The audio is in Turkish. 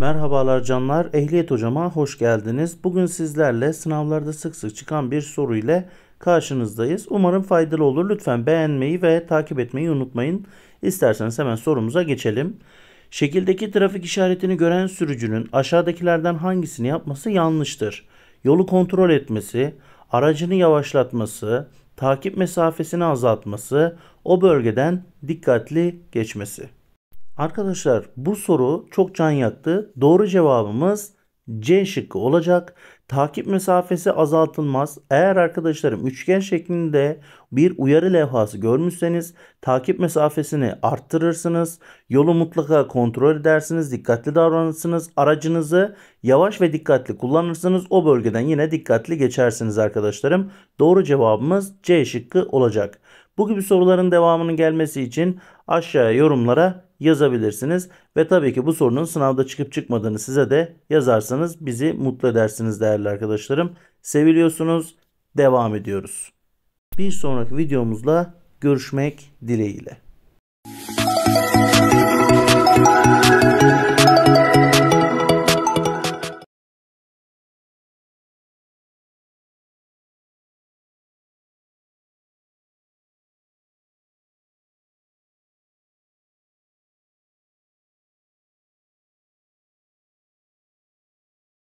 Merhabalar canlar, Ehliyet Hocama hoş geldiniz. Bugün sizlerle sınavlarda sık sık çıkan bir soru ile karşınızdayız. Umarım faydalı olur. Lütfen beğenmeyi ve takip etmeyi unutmayın. İsterseniz hemen sorumuza geçelim. Şekildeki trafik işaretini gören sürücünün aşağıdakilerden hangisini yapması yanlıştır? Yolu kontrol etmesi, aracını yavaşlatması, takip mesafesini azaltması, o bölgeden dikkatli geçmesi. Arkadaşlar bu soru çok can yaktı. Doğru cevabımız C şıkkı olacak. Takip mesafesi azaltılmaz. Eğer arkadaşlarım üçgen şeklinde bir uyarı levhası görmüşseniz takip mesafesini arttırırsınız. Yolu mutlaka kontrol edersiniz. Dikkatli davranırsınız. Aracınızı yavaş ve dikkatli kullanırsınız. O bölgeden yine dikkatli geçersiniz arkadaşlarım. Doğru cevabımız C şıkkı olacak. Bu gibi soruların devamının gelmesi için aşağıya yorumlara yazabilirsiniz. Ve tabii ki bu sorunun sınavda çıkıp çıkmadığını size de yazarsanız bizi mutlu edersiniz değerli arkadaşlarım. Seviliyorsunuz. Devam ediyoruz. Bir sonraki videomuzla görüşmek dileğiyle.